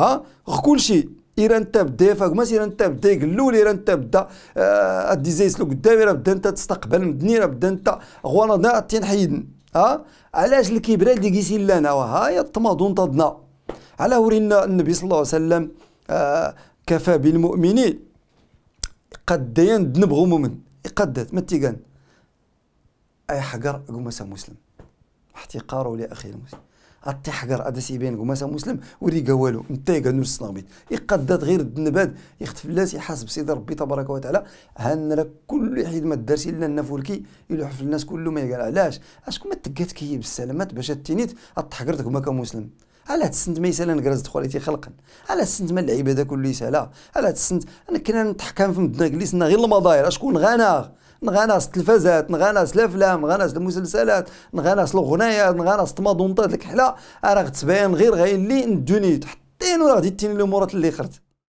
ها كلشي ايران تبدا فاك ما ايران تبدا بدا قلول ايران تبدا بدا الديزايس آه، لو قدام راه بدا انت تستقبل مدني راه بدا انت غوانا حيدن ها علاش الكبرى اللي كيسي لنا وهاي الطماضون تضنا على ورينا النبي صلى الله عليه وسلم آه كفى بالمؤمنين قديان ذنب مؤمن قدت ما تيقان اي حقر قوم مسلم احتقاره لاخي المسلم التحقر أدس يبين قماسة مسلم وريقا والو قال نور الصنابيط يقدات غير الدنباد يختف الناس يحاسب سيدي ربي تبارك وتعالى هان لك كل حيد ما دارش الا النافولكي يلوح الناس كله ما يقال علاش اشكون ما تقات كي بالسلامات باش اطي التحقر ما كمسلم على تسند ما يسالا نكراز دخوليتي خلقا علاه تسند ما اللعيبه ذاك اللي على علاه تسند انا كنا نتحكم في مدنا جليس غير المظاهر اشكون غانا نغانس التلفازات نغانس الافلام نغانس المسلسلات نغانس الاغنيات نغانس الطماطونطات الكحله راه غتبان غير غير اللي ندوني تحطين وراه غادي تيني الامورات اللي خرت